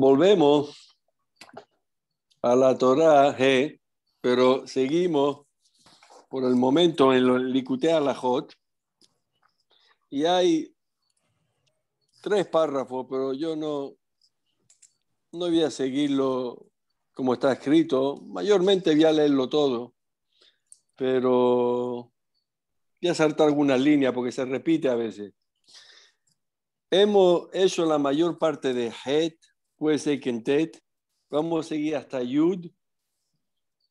volvemos a la Torah, eh, pero seguimos por el momento en el la Alajot. Y hay tres párrafos, pero yo no, no voy a seguirlo como está escrito. Mayormente voy a leerlo todo, pero voy a saltar algunas líneas porque se repite a veces. Hemos hecho la mayor parte de Het, en Kentet, vamos a seguir hasta Yud,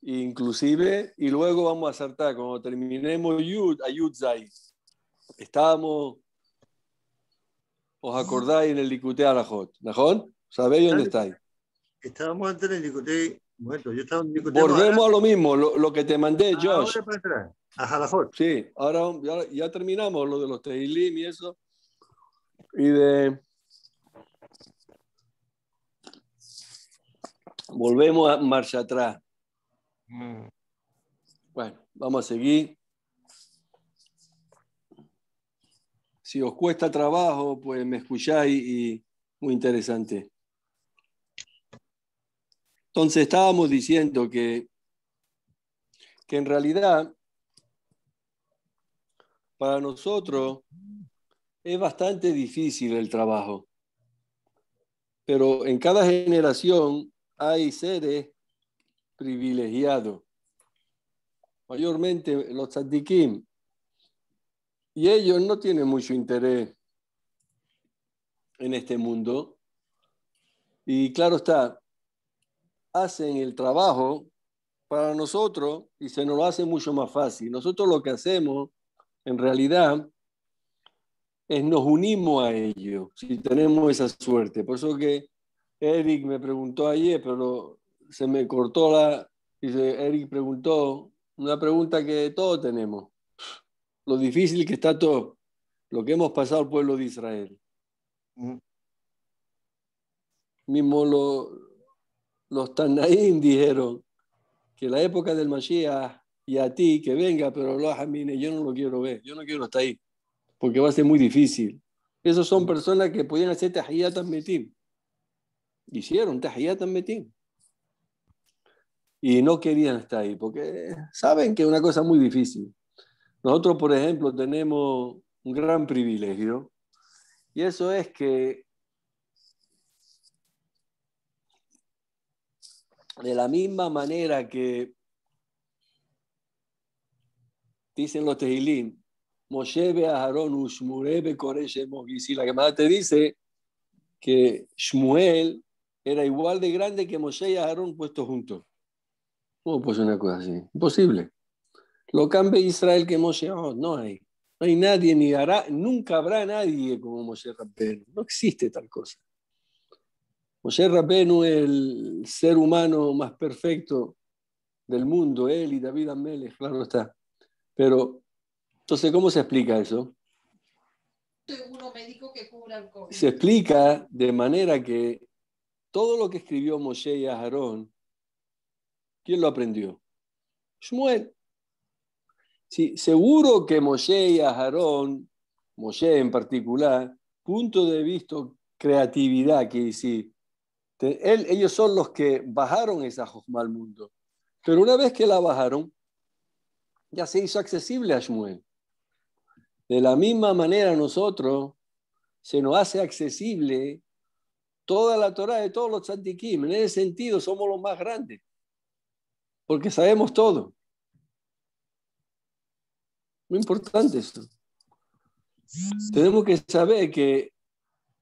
inclusive, y luego vamos a saltar Cuando terminemos Yud, a Yud Zay. Estábamos, os acordáis en el Likuté Arajot, ¿Najón? ¿Sabéis dónde estáis? Estábamos antes en el Likuté. muerto, yo estaba en el Volvemos a lo mismo, lo, que te mandé, Josh. Ahora a Sí, ahora ya, terminamos lo de los Tehilim y eso. Y de Volvemos a marcha atrás. Mm. Bueno, vamos a seguir. Si os cuesta trabajo, pues me escucháis y muy interesante. Entonces estábamos diciendo que, que en realidad para nosotros es bastante difícil el trabajo, pero en cada generación hay seres privilegiados, mayormente los tzadikim, y ellos no tienen mucho interés en este mundo. Y claro está, hacen el trabajo para nosotros y se nos lo hace mucho más fácil. Nosotros lo que hacemos, en realidad, es nos unimos a ellos, si tenemos esa suerte. Por eso que Eric me preguntó ayer, pero se me cortó la... Dice, Eric preguntó una pregunta que todos tenemos. Lo difícil que está todo, lo que hemos pasado al pueblo de Israel. Mismo lo, los Tanaín dijeron que la época del Mashiach y a ti que venga, pero los amines, yo no lo quiero ver, yo no quiero estar ahí, porque va a ser muy difícil. Esas son personas que podían hacerte ahí a transmitir. Hicieron Tahiyat Metín. Y no querían estar ahí, porque saben que es una cosa muy difícil. Nosotros, por ejemplo, tenemos un gran privilegio, y eso es que de la misma manera que dicen los Tehilim, Moshebe que Ushmurebe Y la te dice que Shmuel era igual de grande que Moshe y Aarón puestos juntos. ¿Cómo puede una cosa así? Imposible. Lo cambia Israel que Moshe, oh, no hay. No hay nadie, ni hará, nunca habrá nadie como Moshe Rabbenu. No existe tal cosa. Moshe es el ser humano más perfecto del mundo, él y David Ameles, claro está. Pero, entonces, ¿cómo se explica eso? Se explica de manera que todo lo que escribió Moshe y Aarón, ¿quién lo aprendió? Shmuel. seguro que Moshe y Aarón, Moshe en particular, punto de vista creatividad, que decir, ellos son los que bajaron esa Josma al mundo. Pero una vez que la bajaron, ya se hizo accesible a Shmuel. De la misma manera nosotros se nos hace accesible toda la Torah de todos los tzadikim. En ese sentido somos los más grandes, porque sabemos todo. Muy importante esto. Tenemos que saber que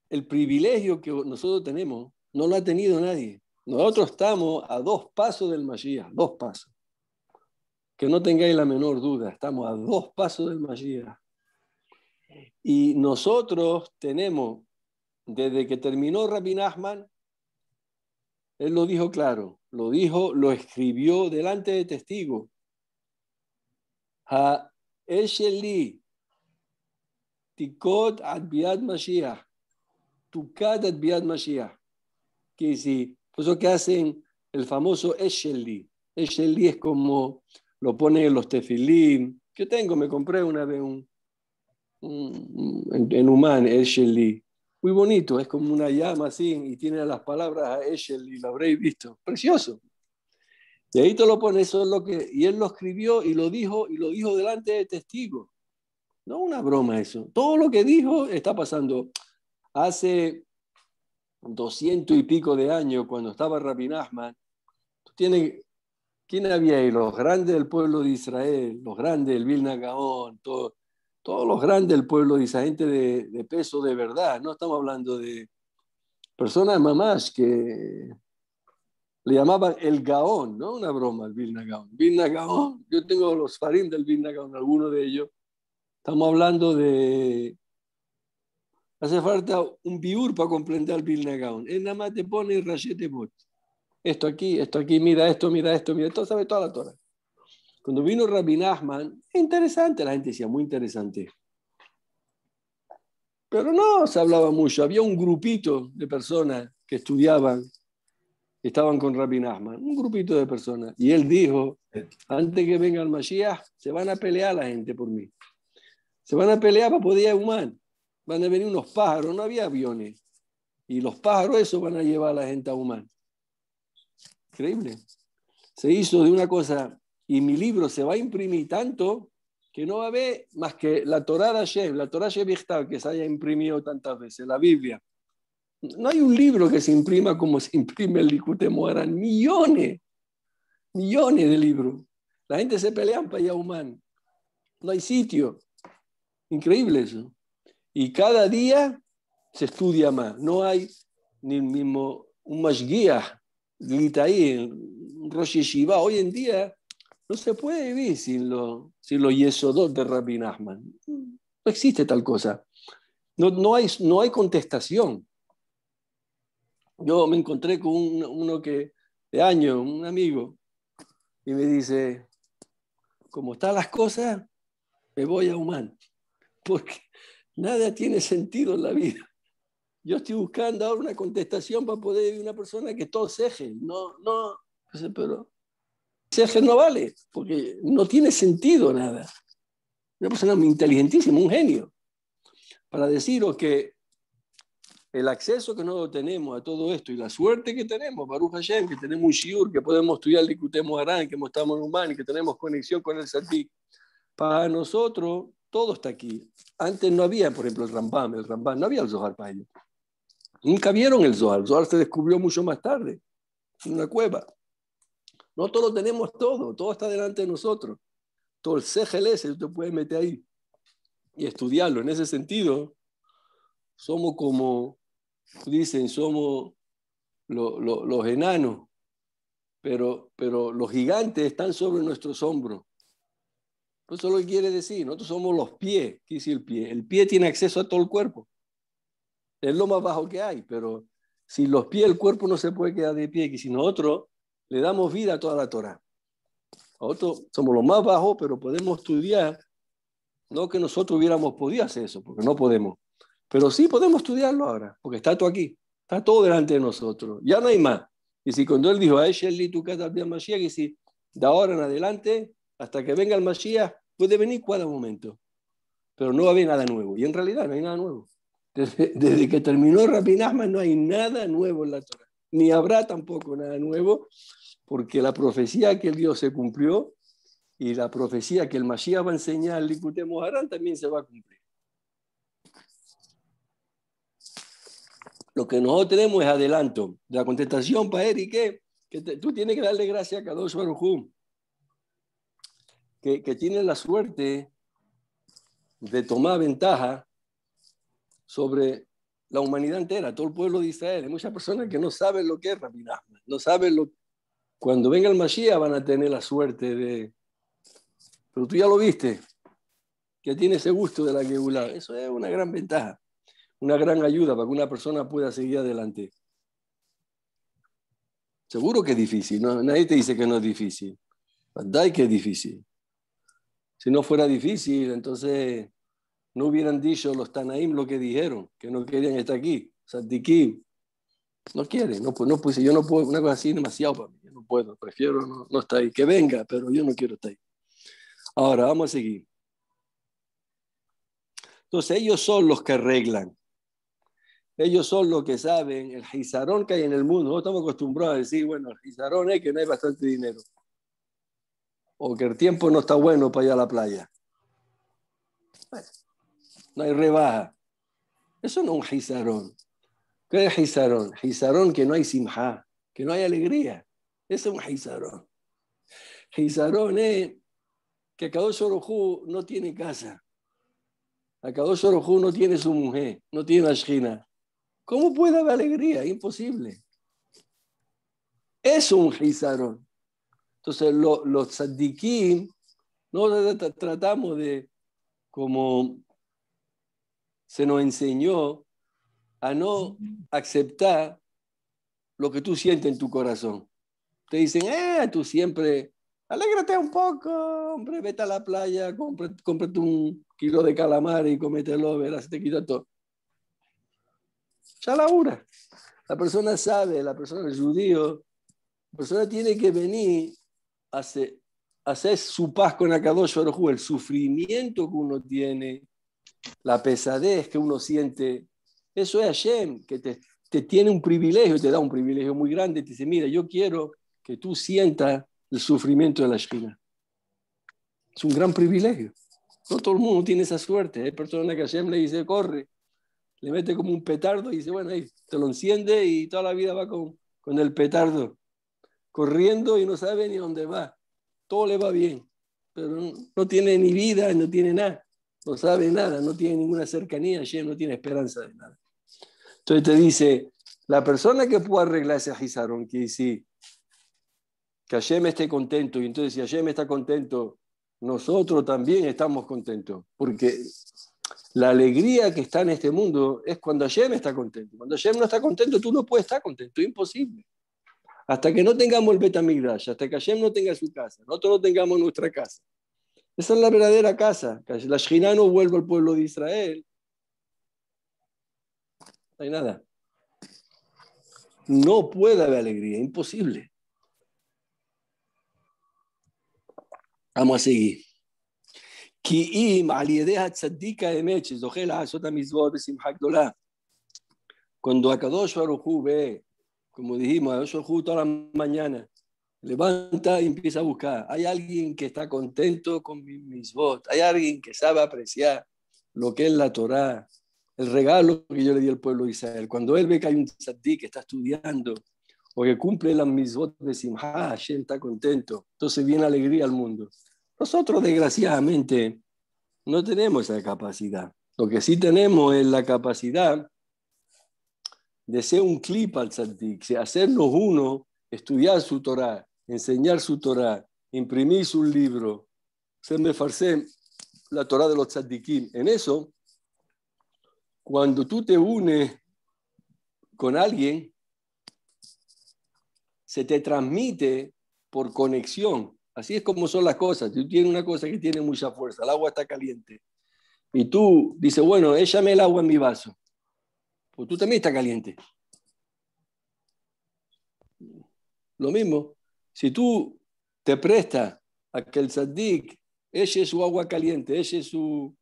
el privilegio que nosotros tenemos no lo ha tenido nadie. Nosotros estamos a dos pasos del Mashiach, dos pasos. Que no tengáis la menor duda, estamos a dos pasos del Mashiach. Y nosotros tenemos desde que terminó Rabbi Nachman, él lo dijo claro, lo dijo, lo escribió delante de testigos. Esheli, Tikot Adbiad Mashiach, Tukat Adbiad Mashiach. Que si, por eso que hacen el famoso Esheli. Esheli es como lo ponen en los tefilim. Yo tengo, me compré una vez un, en, Esheli muy bonito, es como una llama así, y tiene las palabras a Eshel y lo habréis visto, precioso. Y ahí te lo pone, eso es lo que, y él lo escribió y lo dijo, y lo dijo delante de testigos. No una broma eso, todo lo que dijo está pasando. Hace doscientos y pico de años, cuando estaba Rabin Ahmad, ¿quién había ahí? Los grandes del pueblo de Israel, los grandes, el Vilna Gaón, todo todos los grandes del pueblo dicen, gente de, peso de verdad, no estamos hablando de personas mamás que le llamaban el Gaón, no una broma, el Vilna Gaón. yo tengo los farín del Vilna Gaón, algunos de ellos. Estamos hablando de. Hace falta un biur para comprender el Vilna Gaón. Él nada más te pone el rayete bot. Esto aquí, esto aquí, mira esto, mira esto, mira esto, sabe toda la Torah. Cuando vino Rabbi Nachman, interesante, la gente decía, muy interesante. Pero no se hablaba mucho, había un grupito de personas que estudiaban, estaban con Rabbi Nachman, un grupito de personas. Y él dijo, antes que venga el Mashiach, se van a pelear la gente por mí. Se van a pelear para poder humano. Van a venir unos pájaros, no había aviones. Y los pájaros eso van a llevar a la gente a humano. Increíble. Se hizo de una cosa y mi libro se va a imprimir tanto que no va a haber más que la Torah de la Torá Shevichtav que se haya imprimido tantas veces, la Biblia. No hay un libro que se imprima como se imprime el Likute Moharan, millones, millones de libros. La gente se pelea para Yahumán, no hay sitio. Increíble eso. Y cada día se estudia más, no hay ni el mismo un mashgiach, Litaí, un Rosh Yeshiva. Hoy en día no se puede vivir sin los sin de Rabbi Nachman. No existe tal cosa. No, hay, no hay contestación. Yo me encontré con uno que, de año, un amigo, y me dice, como están las cosas, me voy a Humán, porque nada tiene sentido en la vida. Yo estoy buscando ahora una contestación para poder vivir una persona que todo seje. No, no, pero no vale, porque no tiene sentido nada. Una persona inteligentísima, un genio, para deciros que el acceso que nosotros tenemos a todo esto y la suerte que tenemos, Baruch Hashem, que tenemos un shiur, que podemos estudiar discutemos Harán, que estamos en que tenemos conexión con el Sadik, para nosotros todo está aquí. Antes no había, por ejemplo, el Rambam, el Rambam, no había el Zohar para ellos. Nunca vieron el Zohar, el Zohar se descubrió mucho más tarde, en una cueva. No lo tenemos todo, todo está delante de nosotros. Todo el CGLS, tú te meter ahí y estudiarlo. En ese sentido, somos como, dicen, somos los enanos, pero, pero los gigantes están sobre nuestros hombros. Eso es lo quiere decir, nosotros somos los pies. ¿Qué dice el pie? El pie tiene acceso a todo el cuerpo. Es lo más bajo que hay, pero sin los pies el cuerpo no se puede quedar de pie. Y si nosotros le damos vida a toda la Torah. Nosotros somos los más bajos, pero podemos estudiar. No que nosotros hubiéramos podido hacer eso, porque no podemos. Pero sí podemos estudiarlo ahora, porque está todo aquí. Está todo delante de nosotros. Ya no hay más. Y si cuando él dijo, a Shelley, tu Mashiach, y si de ahora en adelante, hasta que venga el Mashiach, puede venir cada momento. Pero no había nada nuevo. Y en realidad no hay nada nuevo. Desde, que terminó Rapinasma no hay nada nuevo en la Torah ni habrá tampoco nada nuevo, porque la profecía que el Dios se cumplió y la profecía que el Mashiach va a enseñar al Likutei Moharán también se va a cumplir. Lo que nosotros tenemos es adelanto. La contestación para Eric que, tú tienes que darle gracias a Kadosh Baruj que, que tiene la suerte de tomar ventaja sobre la humanidad entera, todo el pueblo de Israel. Hay muchas personas que no saben lo que es Rabbi no saben lo Cuando venga el Mashiach van a tener la suerte de... Pero tú ya lo viste, que tiene ese gusto de la Geulah. Eso es una gran ventaja, una gran ayuda para que una persona pueda seguir adelante. Seguro que es difícil, nadie te dice que no es difícil. Dai que es difícil. Si no fuera difícil, entonces no hubieran dicho los Tanaim lo que dijeron, que no querían estar aquí. Sadikim, no quiere, no, no pues yo no puedo, una cosa así demasiado para mí, no puedo, prefiero no, estar ahí, que venga, pero yo no quiero estar ahí. Ahora, vamos a seguir. Entonces, ellos son los que arreglan. Ellos son los que saben el gizarón que hay en el mundo. No estamos acostumbrados a decir, bueno, el gizarón es que no hay bastante dinero. O que el tiempo no está bueno para ir a la playa no hay rebaja. Eso no es un gizarón. ¿Qué es gizarón? que no hay simja, que no hay alegría. Eso es un jizarón. Jizarón es que cada Orojú no tiene casa. Cada Orojú no tiene su mujer, no tiene ashkina. ¿Cómo puede haber alegría? Imposible. Es un gizarón Entonces, los tzadikim no tratamos de como se nos enseñó a no aceptar lo que tú sientes en tu corazón. Te dicen, eh, tú siempre, alégrate un poco, hombre, vete a la playa, cómprate, un kilo de calamar y comételo, verás, te quita todo. Ya la hora. La persona sabe, la persona es judío, la persona tiene que venir a hacer, su paz con Akadosh Baruj el sufrimiento que uno tiene, la pesadez que uno siente, eso es Hashem, que te, tiene un privilegio, te da un privilegio muy grande, te dice, mira, yo quiero que tú sientas el sufrimiento de la espina Es un gran privilegio. No todo el mundo tiene esa suerte. Hay personas que Hashem le dice, corre, le mete como un petardo y dice, bueno, ahí te lo enciende y toda la vida va con, con el petardo, corriendo y no sabe ni dónde va. Todo le va bien, pero no tiene ni vida, no tiene nada no sabe nada, no tiene ninguna cercanía, Yem no tiene esperanza de nada. Entonces te dice, la persona que pueda arreglarse a Hizarón, que dice, que me esté contento, y entonces si Yem está contento, nosotros también estamos contentos, porque la alegría que está en este mundo es cuando Yem está contento. Cuando Yem no está contento, tú no puedes estar contento, imposible. Hasta que no tengamos el Betamigdash, hasta que Yem no tenga su casa, nosotros no tengamos nuestra casa, esa es la verdadera casa. La Shina no vuelve al pueblo de Israel. No hay nada. No puede haber alegría, imposible. Vamos a seguir. Cuando Akadosh como dijimos, Akadosh Baruchu la mañana, levanta y empieza a buscar. Hay alguien que está contento con mis, mis votos, hay alguien que sabe apreciar lo que es la Torá, el regalo que yo le di al pueblo de Israel. Cuando él ve que hay un tzaddik que está estudiando o que cumple las votos de ah Hashem está contento. Entonces viene alegría al mundo. Nosotros, desgraciadamente, no tenemos esa capacidad. Lo que sí tenemos es la capacidad de ser un clip al tzaddik, hacernos uno, estudiar su Torah, enseñar su Torah, imprimir su libro, se me la Torah de los tzadikim. En eso, cuando tú te unes con alguien, se te transmite por conexión. Así es como son las cosas. Tú tienes una cosa que tiene mucha fuerza, el agua está caliente. Y tú dices, bueno, échame el agua en mi vaso. Pues tú también estás caliente. Lo mismo, si tú te prestas a que el Saddik eche su agua caliente, eche su,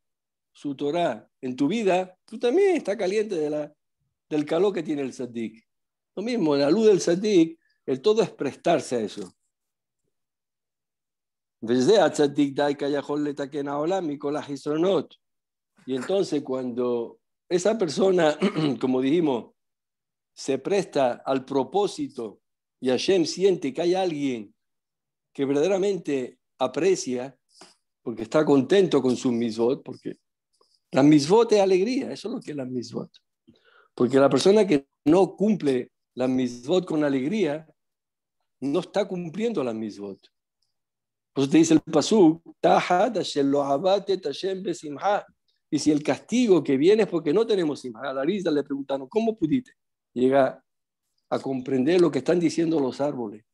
su Torah en tu vida, tú también estás caliente de la, del calor que tiene el tzaddik. Lo mismo, en la luz del tzaddik, el todo es prestarse a eso. Y entonces cuando esa persona, como dijimos, se presta al propósito y Hashem siente que hay alguien que verdaderamente aprecia, porque está contento con su misvot, porque la misvot es alegría, eso es lo que es la misvot. Porque la persona que no cumple la misvot con alegría, no está cumpliendo la misvot. Por eso te dice el pasuk, y si el castigo que viene es porque no tenemos simha, a la le preguntaron, ¿cómo pudiste? Llega a comprender lo que están diciendo los árboles,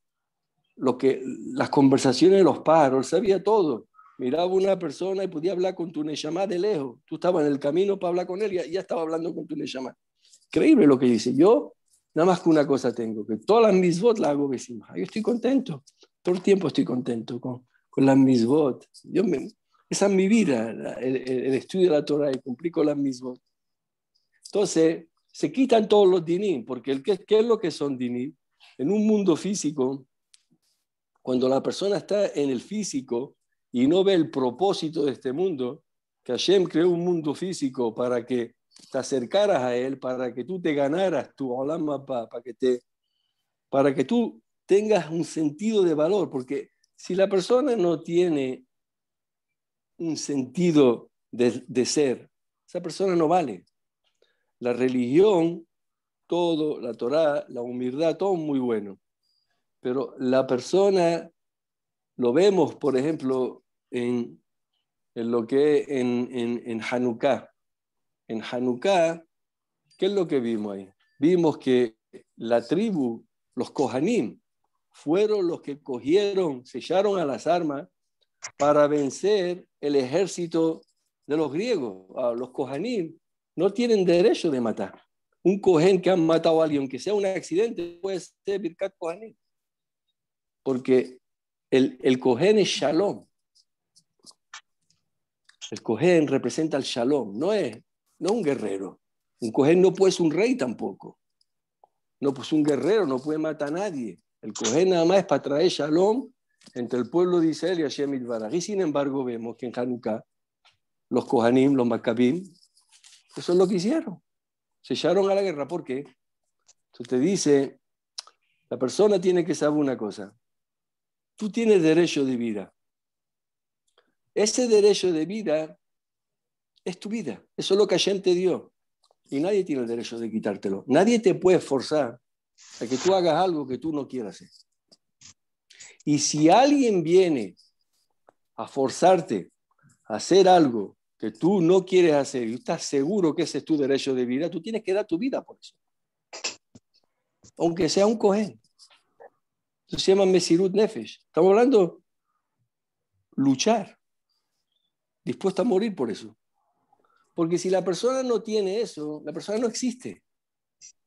lo que, las conversaciones de los pájaros, sabía todo. Miraba una persona y podía hablar con tu Neshama de lejos. Tú estabas en el camino para hablar con él y ya estaba hablando con tu Neshama. Increíble lo que dice. Yo nada más que una cosa tengo, que todas las misbot las hago encima. Yo estoy contento. Todo el tiempo estoy contento con, con las misbot. Yo me, esa es mi vida, el, estudio de la Torah y cumplir con las misbot. Entonces, se quitan todos los dinim, porque el, ¿qué, es lo que son dinim? En un mundo físico, cuando la persona está en el físico y no ve el propósito de este mundo, que Hashem creó un mundo físico para que te acercaras a él, para que tú te ganaras tu para para que te para que tú tengas un sentido de valor, porque si la persona no tiene un sentido de ser, esa persona no vale la religión, todo, la Torá, la humildad, todo muy bueno. Pero la persona, lo vemos, por ejemplo, en, en lo que en, en, en Hanukkah. En Hanukkah, ¿qué es lo que vimos ahí? Vimos que la tribu, los Kohanim, fueron los que cogieron, sellaron a las armas para vencer el ejército de los griegos, a los Kohanim no tienen derecho de matar. Un cohen que han matado a alguien, aunque sea un accidente, puede ser Birkat Kohanim. Porque el, el cohen es Shalom. El cohen representa al Shalom, no es no un guerrero. Un cohen no puede ser un rey tampoco. No, pues un guerrero no puede matar a nadie. El cohen nada más es para traer Shalom entre el pueblo de Israel y Hashem Y sin embargo vemos que en Hanukkah los Kohanim, los macabim eso es lo que hicieron. Se echaron a la guerra. porque qué? te dice, la persona tiene que saber una cosa. Tú tienes derecho de vida. Ese derecho de vida es tu vida. Eso es lo que ayer te dio. Y nadie tiene el derecho de quitártelo. Nadie te puede forzar a que tú hagas algo que tú no quieras hacer. Y si alguien viene a forzarte a hacer algo que tú no quieres hacer y estás seguro que ese es tu derecho de vida, tú tienes que dar tu vida por eso. Aunque sea un cohen. Eso se llama Mesirut Nefesh. Estamos hablando luchar, Dispuesto a morir por eso. Porque si la persona no tiene eso, la persona no existe.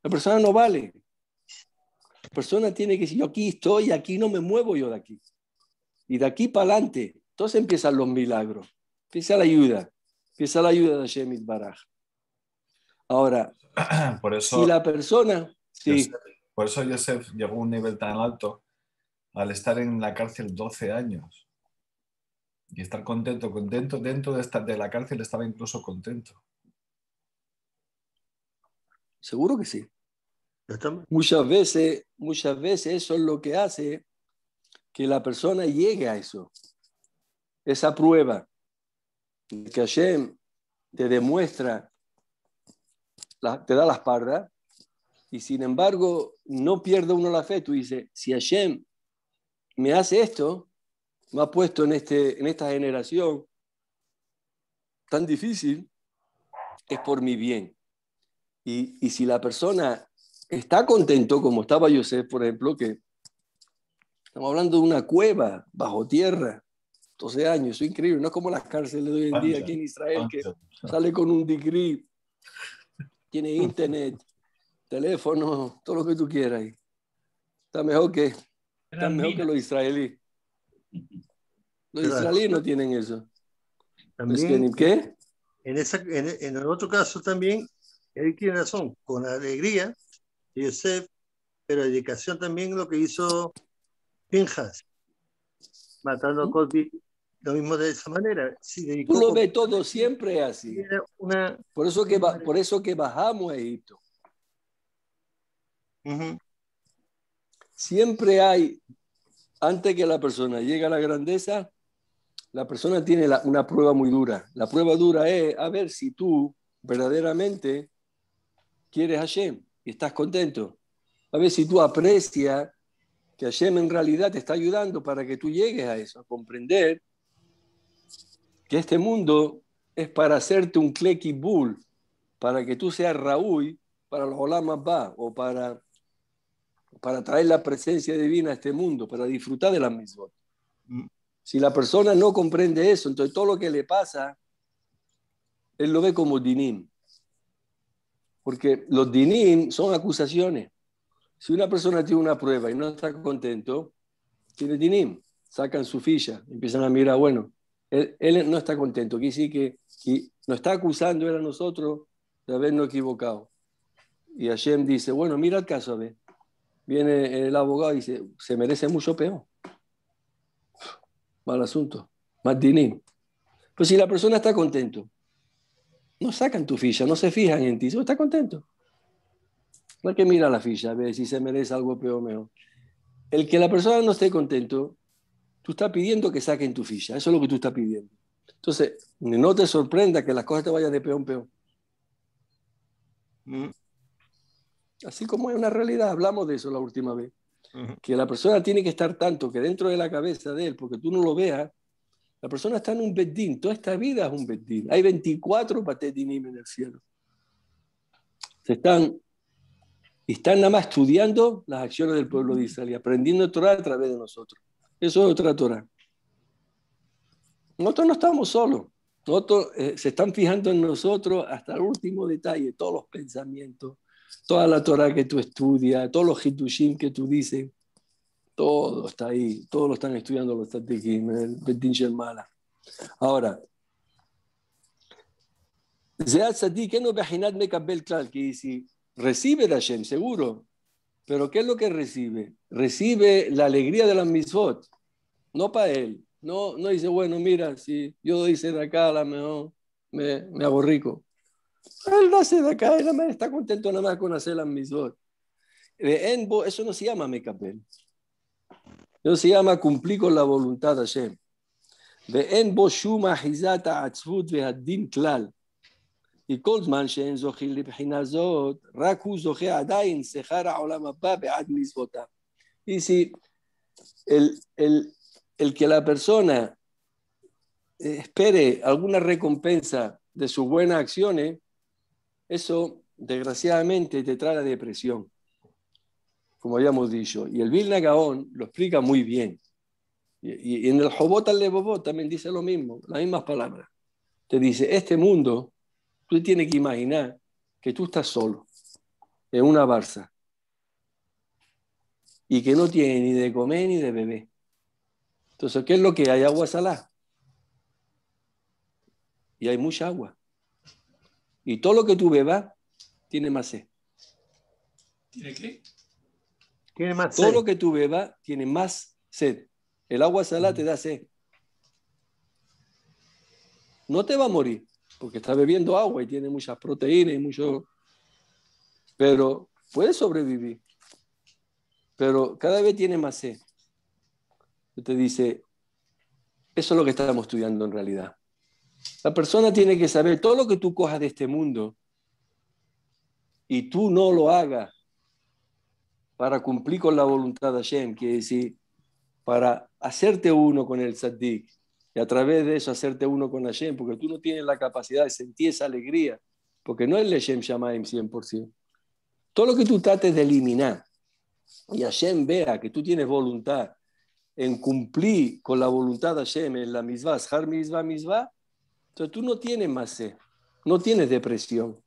La persona no vale. La persona tiene que decir, yo aquí estoy, aquí no me muevo yo de aquí. Y de aquí para adelante. Entonces empiezan los milagros, empieza la ayuda, es la ayuda de Hashem Baraj. Ahora, por si la persona... Sí. por eso Joseph llegó a un nivel tan alto al estar en la cárcel 12 años y estar contento, contento, dentro de, de la cárcel estaba incluso contento. Seguro que sí. Muchas veces, muchas veces eso es lo que hace que la persona llegue a eso, esa prueba que Hashem te demuestra, te da la espalda, y sin embargo no pierde uno la fe. Tú dices, si Hashem me hace esto, me ha puesto en, este, en esta generación tan difícil, es por mi bien. Y, si la persona está contento, como estaba Yosef, por ejemplo, que estamos hablando de una cueva bajo tierra, 12 años, es increíble, no es como las cárceles de hoy en día aquí en Israel, que sale con un degree, tiene internet, teléfono, todo lo que tú quieras. Está mejor que, está mejor que los israelíes. Los israelíes no tienen eso. También, ¿Qué? En, el otro caso también, él tiene razón, con alegría, Yosef, pero dedicación también lo que hizo Pinjas matando a Cosby lo mismo de esa manera. Tú lo ves todo siempre así. por, eso que, por eso que bajamos a Egipto. Siempre hay, antes que la persona llegue a la grandeza, la persona tiene una prueba muy dura. La prueba dura es a ver si tú verdaderamente quieres a y estás contento. A ver si tú aprecias que Hashem en realidad te está ayudando para que tú llegues a eso, a comprender que este mundo es para hacerte un kleki bull, para que tú seas Raúl para los olamas va, o para, para traer la presencia divina a este mundo, para disfrutar de la misma. Mm. Si la persona no comprende eso, entonces todo lo que le pasa, él lo ve como dinim. Porque los dinim son acusaciones. Si una persona tiene una prueba y no está contento, tiene dinim, sacan su ficha, empiezan a mirar, bueno, él, no está contento, quiere decir que, que nos está acusando él a nosotros de habernos equivocado. Y Hashem dice, bueno, mira el caso, a Viene el abogado y dice, se merece mucho peor. Mal asunto, más dinim. Pues si la persona está contento, no sacan tu ficha, no se fijan en ti, está contento hay que mirar la ficha, a ver si se merece algo peor o mejor. El que la persona no esté contento, tú estás pidiendo que saquen tu ficha. Eso es lo que tú estás pidiendo. Entonces, no te sorprenda que las cosas te vayan de peor en peor. Mm. Así como es una realidad, hablamos de eso la última vez. Que la persona tiene que estar tanto que dentro de la cabeza de él, porque tú no lo veas, la persona está en un bedín. Toda esta vida es un bedín. Hay 24 patetinim en el cielo. Se están están nada más estudiando las acciones del pueblo de mm. Israel y aprendiendo Torah a través de nosotros. Eso es otra Torah. Nosotros no estamos solos. Nosotros, eh, se están fijando en nosotros hasta el último detalle, todos los pensamientos, toda la Torah que tú estudias, todos los hitushim que tú dices, todo está ahí, todos lo están estudiando los tatikim, el Betin Shemala. Ahora, Zeat Sadi, que no Bejinat me el que dice, Recibe de Hashem, seguro. Pero ¿qué es lo que recibe? Recibe la alegría de la misvot no para él. No, no dice, bueno, mira, si yo hice de acá, a mejor me, me rico. Él no hace de acá, él está contento nada más con hacer la misfot. Eh, eso no se llama mecapel. Eso se llama cumplir con la voluntad de Hashem. De enbo shuma hizata atzvut klal. Y si el, que la persona eh, espere alguna recompensa de sus buenas acciones, eso desgraciadamente te trae la depresión, como habíamos dicho. Y el Vilna Gaón lo explica muy bien. Y, en el Hobot al Lebobot también dice lo mismo, las mismas palabras. Te dice, este mundo tiene tienes que imaginar que tú estás solo en una barza y que no tiene ni de comer ni de beber. Entonces, ¿qué es lo que hay? Agua salada. Y hay mucha agua. Y todo lo que tú bebas tiene más sed. ¿Tiene qué? Tiene más Todo lo que tú bebas tiene más sed. El agua salada te mm. da sed. No te va a morir porque está bebiendo agua y tiene muchas proteínas y mucho... Pero puede sobrevivir, pero cada vez tiene más sed. te dice, eso es lo que estamos estudiando en realidad. La persona tiene que saber todo lo que tú cojas de este mundo y tú no lo hagas para cumplir con la voluntad de Hashem, quiere decir, para hacerte uno con el Saddik, y a través de eso hacerte uno con Hashem, porque tú no tienes la capacidad de sentir esa alegría, porque no es Hashem Shamaim 100%. Todo lo que tú trates de eliminar y Hashem vea que tú tienes voluntad en cumplir con la voluntad de Hashem en la misma, har misma, misma, entonces tú no tienes más sed, no tienes depresión.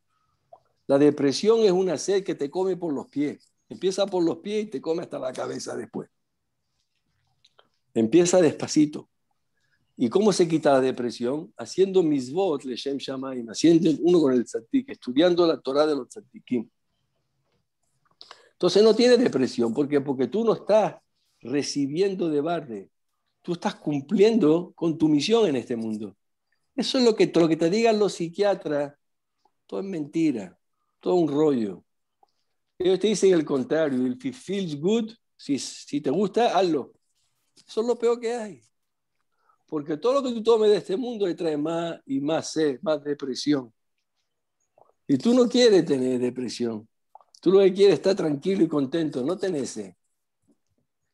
La depresión es una sed que te come por los pies. Empieza por los pies y te come hasta la cabeza después. Empieza despacito. ¿Y cómo se quita la depresión? Haciendo misbot, leshem shamayim, haciendo uno con el tzatik, estudiando la Torah de los tzaddikim. Entonces no tiene depresión, ¿por qué? Porque tú no estás recibiendo de barde, tú estás cumpliendo con tu misión en este mundo. Eso es lo que, lo que te digan los psiquiatras, todo es mentira, todo un rollo. Ellos te dicen el contrario, if feels good, si, si te gusta, hazlo. Eso es lo peor que hay. Porque todo lo que tú tomes de este mundo te trae más y más sed, más depresión. Y tú no quieres tener depresión. Tú lo que quieres es estar tranquilo y contento, no tener sed.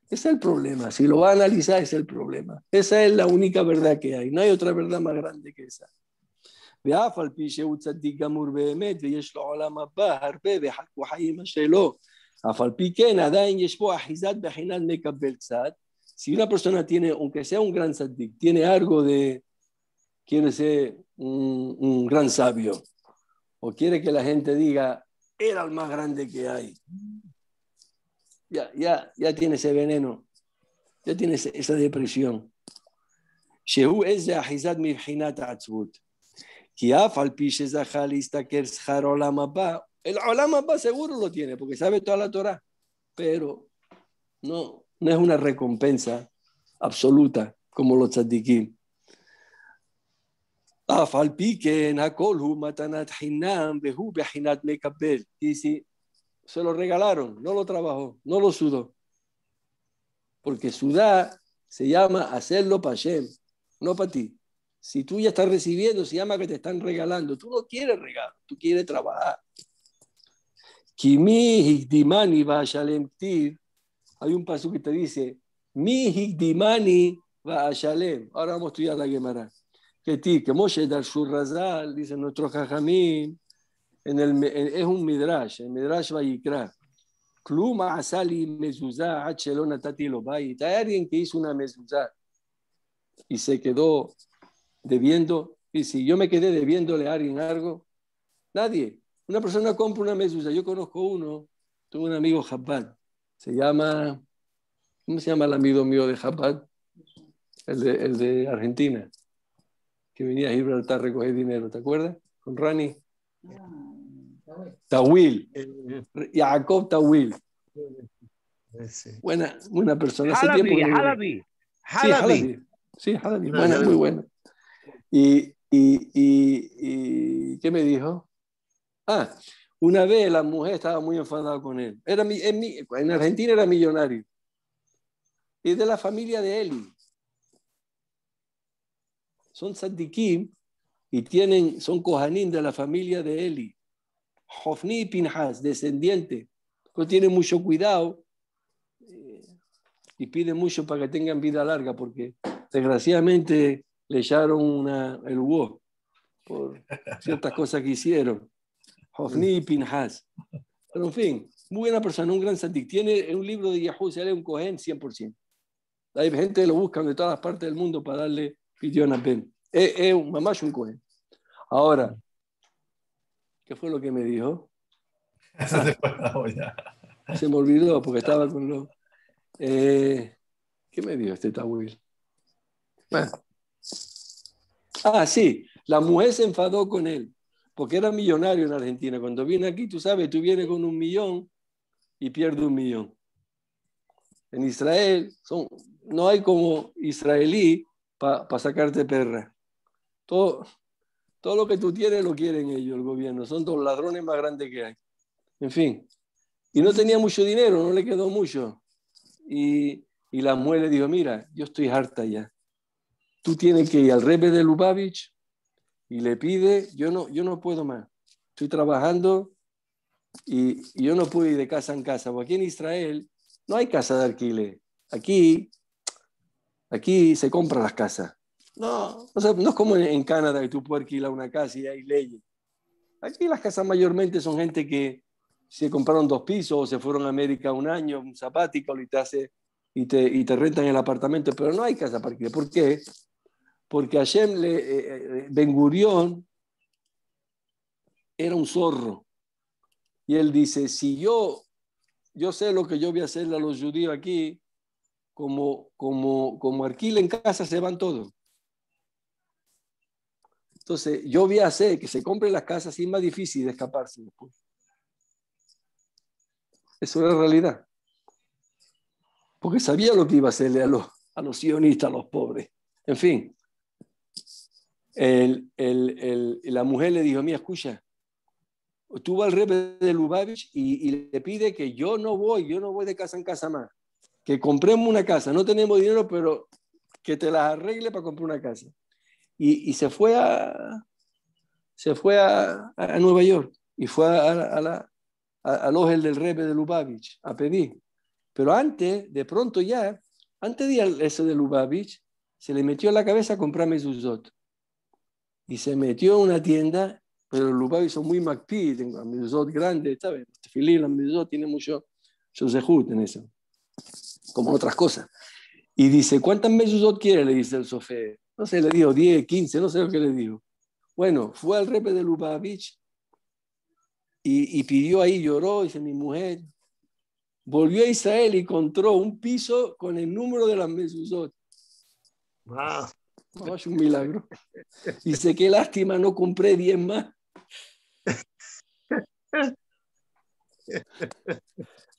Ese es el problema. Si lo va a analizar, ese es el problema. Esa es la única verdad que hay. No hay otra verdad más grande que esa si una persona tiene, aunque sea un gran sadik, tiene algo de, quiere ser un, gran sabio, o quiere que la gente diga, era el más grande que hay, ya, ya, ya tiene ese veneno, ya tiene esa depresión. Shehu el ulama seguro lo tiene, porque sabe toda la Torah, pero no, no es una recompensa absoluta como los tzadikim. Y si se lo regalaron, no lo trabajó, no lo sudó. Porque sudar se llama hacerlo para Shem, no para ti. Si tú ya estás recibiendo, se llama que te están regalando. Tú no quieres regalo, tú quieres trabajar. Kimi hikdimani hay un paso que te dice, mi higdimani va a Shalem. Ahora vamos a estudiar la Gemara. Que ti, que Moshe su Razal, dice nuestro Jajamín, en el, es un Midrash, el Midrash va a Cluma Asali Mezuzá, Hachelona Tati Lobayi. Hay alguien que hizo una Mezuzá y se quedó debiendo. Y si yo me quedé debiéndole a alguien algo, nadie. Una persona compra una mezuzá. Yo conozco uno, tuve un amigo Jabal, se llama, ¿cómo se llama el amigo mío de Japón? El de, el de Argentina, que venía a Gibraltar a recoger dinero, ¿te acuerdas? Con Rani. Tawil. Eh, Jacob Tawil. Eh, buena, buena persona. Hace tiempo Sí, Halabi. Sí, muy buena. Y, y, y, y, ¿qué me dijo? Ah, una vez la mujer estaba muy enfadada con él. Era en, Argentina era millonario. Es de la familia de Eli. Son sadikim y tienen, son cojanín de la familia de Eli. Hofni y Pinhas, descendiente. Pero pues tienen mucho cuidado eh, y piden mucho para que tengan vida larga, porque desgraciadamente le echaron una, el hubo por ciertas cosas que hicieron. Hofni Pinhas. Pero en fin, muy buena persona, un gran santi Tiene un libro de Yahoo, se un Cohen 100%. Hay gente que lo busca de todas partes del mundo para darle pidión a Ben. Es un mamá un Cohen. Ahora, ¿qué fue lo que me dijo? se, se me olvidó porque estaba con lo Eh, ¿Qué me dijo este Tawil? Ah, sí, la mujer se enfadó con él porque era millonario en Argentina. Cuando viene aquí, tú sabes, tú vienes con un millón y pierdes un millón. En Israel son, no hay como israelí para sacarte perra. Todo, todo lo que tú tienes lo quieren ellos, el gobierno. Son los ladrones más grandes que hay. En fin. Y no tenía mucho dinero, no le quedó mucho. Y, y la mujer dijo, mira, yo estoy harta ya. Tú tienes que ir al revés de Lubavitch y le pide, yo no, yo no puedo más, estoy trabajando y, yo no puedo ir de casa en casa, o aquí en Israel no hay casa de alquiler, aquí, aquí se compran las casas. No, o sea, no es como en Canadá que tú puedes alquilar una casa y hay leyes. Aquí las casas mayormente son gente que se compraron dos pisos o se fueron a América un año, un zapático, y te, hace, y te, te rentan el apartamento, pero no hay casa para alquilar ¿Por qué? porque Hashem eh, eh, Ben Gurión era un zorro. Y él dice, si yo, yo sé lo que yo voy a hacerle a los judíos aquí, como, como, como alquil en casa se van todos. Entonces, yo voy a hacer que se compren las casas y es más difícil de escaparse después. Eso era realidad. Porque sabía lo que iba a hacerle a los, a los sionistas, a los pobres. En fin, la mujer le dijo, mira, escucha, tú vas al rebe de Lubavitch y, le pide que yo no voy, yo no voy de casa en casa más, que compremos una casa, no tenemos dinero, pero que te las arregle para comprar una casa. Y, se fue a, se fue a, Nueva York y fue a, al ojo del Rebe de Lubavitch a pedir. Pero antes, de pronto ya, antes de eso ese de Lubavitch, se le metió en la cabeza comprarme sus otros y se metió en una tienda, pero el lupavich son muy tengo a mitzvot grande, ¿sabes? Los la tiene mucho yosehut en eso, como otras cosas. Y dice, ¿cuántas mitzvot quiere? Le dice el sofé. No sé, le dijo 10, 15, no sé lo que le digo. Bueno, fue al repe de Lubavitch y, y pidió ahí, lloró, dice mi mujer. Volvió a Israel y encontró un piso con el número de las mezuzot. Wow. No, es un milagro. Dice, qué lástima, no compré 10 más.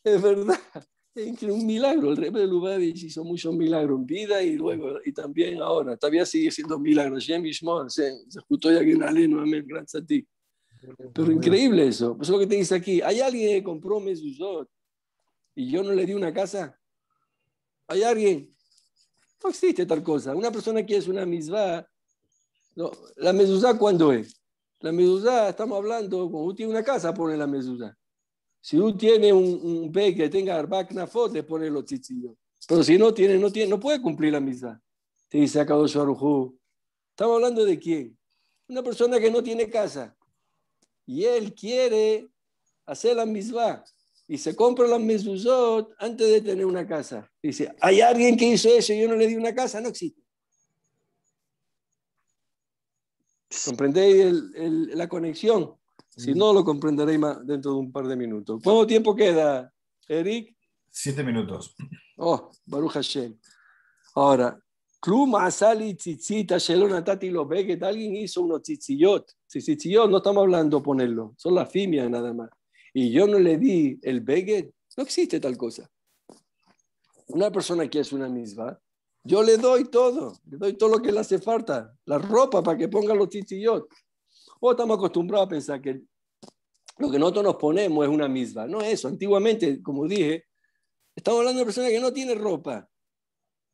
Es verdad, es un milagro. El rey de Lubavitch hizo muchos milagros en vida y luego, y también ahora. Todavía sigue siendo milagros. milagro. mismo se, se ya que una gracias a ti. Pero increíble eso. Pues lo que te dice aquí, hay alguien que compró Mesuzot y yo no le di una casa. Hay alguien. No existe tal cosa. Una persona que es una misma la mezuzá, ¿cuándo es? La mezuzá, estamos hablando, cuando tiene una casa, pone la mezuzá. Si uno tiene un, un pez que tenga arbacnafot, le pone los chichillos. Pero si no tiene, no tiene, no puede cumplir la misa. Te dice su arujú? Estamos hablando de quién? Una persona que no tiene casa. Y él quiere hacer la misma y se compra las mezuzot antes de tener una casa. Dice, hay alguien que hizo eso y yo no le di una casa, no existe. ¿Comprendéis la conexión? Si mm. no, lo comprenderéis más dentro de un par de minutos. ¿Cuánto tiempo queda, Eric? Siete minutos. Oh, Baruch Hashem. Ahora, Klum Asali Tzitzita Shelonatati que alguien hizo unos tzitzillot. Tzitzillot, no estamos hablando ponerlo, son las fimias nada más y yo no le di el beget, no existe tal cosa. Una persona que es una misma, yo le doy todo, le doy todo lo que le hace falta, la ropa para que ponga los titillot. O estamos acostumbrados a pensar que lo que nosotros nos ponemos es una misma. No es eso. Antiguamente, como dije, estamos hablando de personas que no tiene ropa.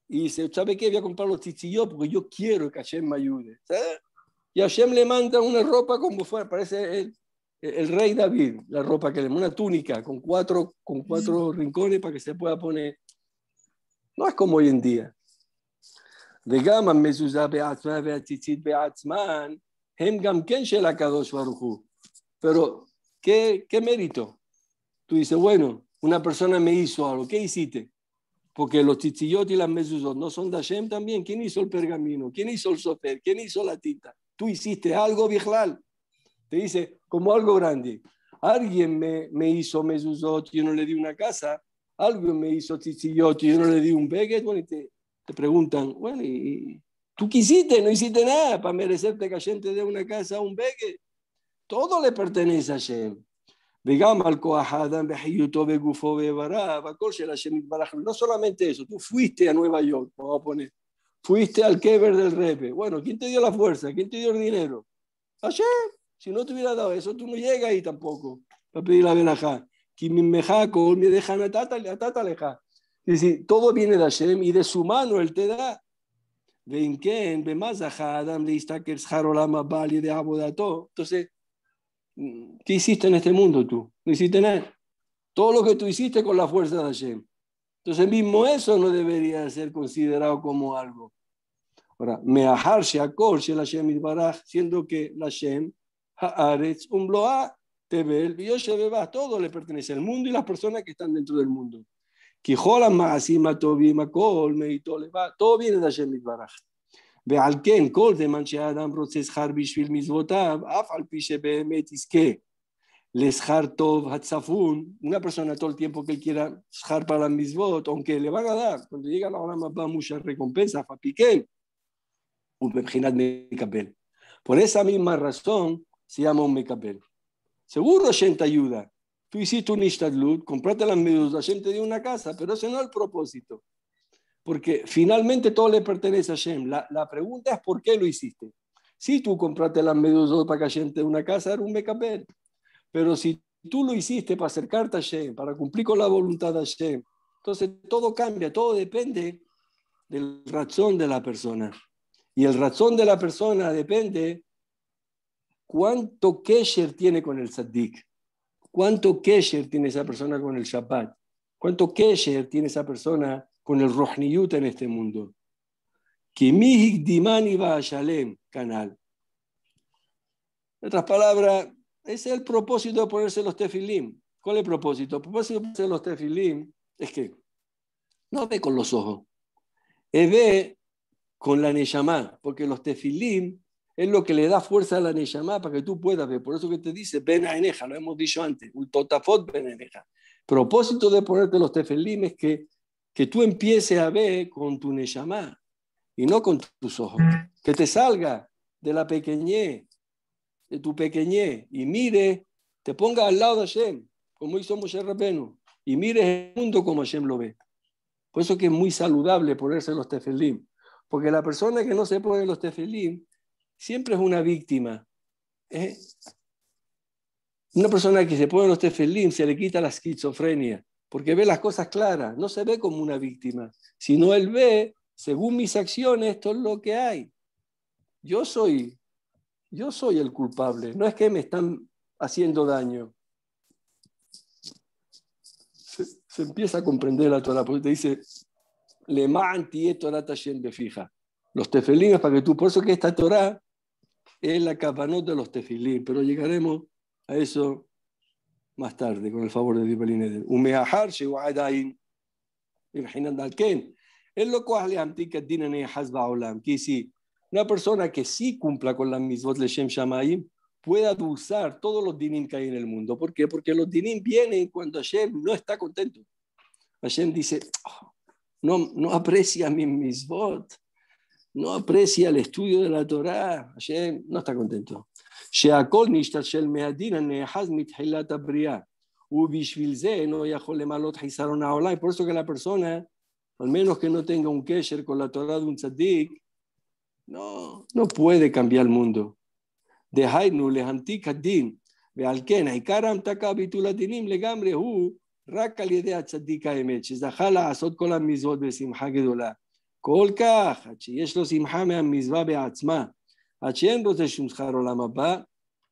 Y dice, ¿sabe qué? Voy a comprar los titillot porque yo quiero que Hashem me ayude. Y Hashem le manda una ropa como fuera. parece él el rey David, la ropa que le una túnica con cuatro, con cuatro rincones para que se pueda poner. No es como hoy en día. De Pero, ¿qué, mérito? Tú dices, bueno, una persona me hizo algo, ¿qué hiciste? Porque los tzitzillot y las mezuzot no son de Hashem también. ¿Quién hizo el pergamino? ¿Quién hizo el sofer? ¿Quién hizo la tinta? Tú hiciste algo, Bijlal. Te dice como algo grande. Alguien me, me hizo mesuzot yo no le di una casa. Alguien me hizo yo no le di un beget. Bueno, te, preguntan, bueno, y, tú quisiste, no hiciste nada para merecerte que ayer te dé una casa, un beget. Todo le pertenece a Hashem. No solamente eso, tú fuiste a Nueva York, vamos a poner, fuiste al Keber del Rebe. Bueno, ¿quién te dio la fuerza? ¿Quién te dio el dinero? Hashem. Si no te hubiera dado eso, tú no llegas ahí tampoco para pedir la verajá. Es decir, todo viene de Hashem y de su mano Él te da. Entonces, ¿qué hiciste en este mundo tú? No hiciste nada. Todo lo que tú hiciste con la fuerza de Hashem. Entonces, mismo eso no debería ser considerado como algo. Ahora, se Shakor la Hashem Baraj, siendo que la Hashem Haaretz Umbloa, Tebel, Bioshebeba, todo le pertenece al mundo y las personas que están dentro del mundo. Kijola Maasima, Tobima, Kol, va todo viene de Hashem Baraj. Ve al Ken, זמן de רוצה שכר בשביל מצוותיו, Afal, pishe פי שבאמת יזכה les harto, hatzafun, una persona todo el tiempo que él quiera Shar para las mizvot, aunque le van a dar, cuando llega la hora más muchas mucha recompensa, על un כן, הוא Por esa misma razón, se llama un mecapel. Seguro Shem te ayuda. Tú hiciste un istadlut, compraste las medusas, Hashem te dio una casa, pero ese no es el propósito. Porque finalmente todo le pertenece a Shem. La, pregunta es por qué lo hiciste. Si tú compraste las medusas para que Hashem te dé una casa, era un mecapel. Pero si tú lo hiciste para acercarte a Shem, para cumplir con la voluntad de Shem, entonces todo cambia, todo depende del razón de la persona. Y el razón de la persona depende cuánto kesher tiene con el saddik, cuánto kesher tiene esa persona con el Shabbat, cuánto kesher tiene esa persona con el Rohniyut en este mundo. Kimihik Dimani Shalem, canal. En otras palabras, ese es el propósito de ponerse los tefilim. ¿Cuál es el propósito? El propósito de ponerse los tefilim es que no ve con los ojos, ve con la Neyamá, porque los tefilim es lo que le da fuerza a la Neyamá para que tú puedas ver. Por eso que te dice, ven a Eneja, lo hemos dicho antes, Ultotafot ben Eneja. Propósito de ponerte los tefelim es que, que tú empieces a ver con tu Neyamá y no con tus ojos. Mm. Que te salga de la pequeñez, de tu pequeñez, y mire, te ponga al lado de Hashem, como hizo Moshe Rabenu, y mire el mundo como Hashem lo ve. Por eso que es muy saludable ponerse los tefelim, porque la persona que no se pone los tefelim, siempre es una víctima. ¿eh? Una persona que se pone los tefelín se le quita la esquizofrenia, porque ve las cosas claras, no se ve como una víctima, sino él ve, según mis acciones, esto es lo que hay. Yo soy, yo soy el culpable, no es que me están haciendo daño. Se, empieza a comprender la Torah, porque te dice, le manti Torah fija. Los es para que tú, por eso que esta Torah es la capanota de los tefilín, pero llegaremos a eso más tarde, con el favor de Dios. Umeahar shewaadain, imaginando al Ken. Es lo cual antica Que si una persona que sí cumpla con las misvot leshem shamayim, pueda usar todos los dinim que hay en el mundo. ¿Por qué? Porque los dinim vienen cuando Hashem no está contento. Hashem dice, oh, no, no aprecia mis misvot no aprecia el estudio de la Torá, Hashem no está contento. Y por eso que la persona, al menos que no tenga un kesher con la Torá de un tzaddik, no, no puede cambiar el mundo. De Hainu, Lehantik ve alkena y Karam Takabitulatinim, Legamre, Hu, Rakal Yedea Tzaddika Emech, Zahala Asot Kolam Mizot Besimha כל כך, עד שיש לו שמחה מהמזווה בעצמה, עד שאין בו זה שום שכר עולם הבא,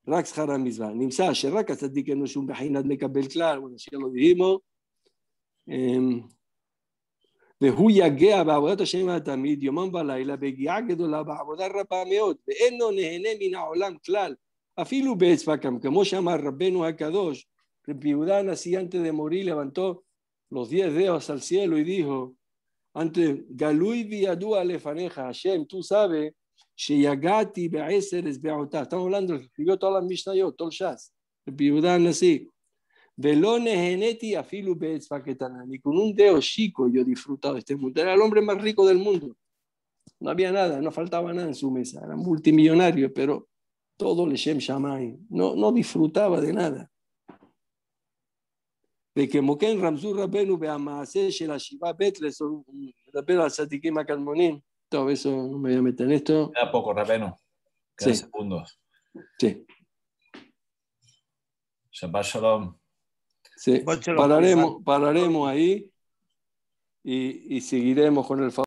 רק שכר המזווה. נמצא שרק הצדיק אין לו שום בחינת מקבל כלל, הוא נשאר לו ואימו, אמ, והוא יגע בעבודת השם התמיד יומם ולילה ביגיעה גדולה בעבודה רבה מאוד, ואינו נהנה מן העולם כלל, אפילו באצבע כאן, כמו שאמר רבנו הקדוש, רבי יהודה הנשיא אנטה דמורי לבנתו לא diez dedos al cielo y ante Galui Viadua Lefaneja, Hashem, tú sabes, Sheyagati Beaeser es Be'autá. Estamos hablando del que escribió todas las Mishnayot, todo el Shaz, el Biudán así. Velone Geneti Afilu Be'etzfaquetana. Ni con un dedo chico yo he disfrutado de este mundo. Era el hombre más rico del mundo. No había nada, no faltaba nada en su mesa. Era multimillonario, pero todo le Shem shamay. No, no disfrutaba de nada. De que Moquén Ramsur Rapelu vea Maase y el Ashiba Betle son Rapelu, Asatiki Macalmonín. Todo eso, no me voy a meter en esto. Me poco, rapeno 15 segundos. Sí. Shabbat Shalom. Sí, pararemos ahí y seguiremos con el favor.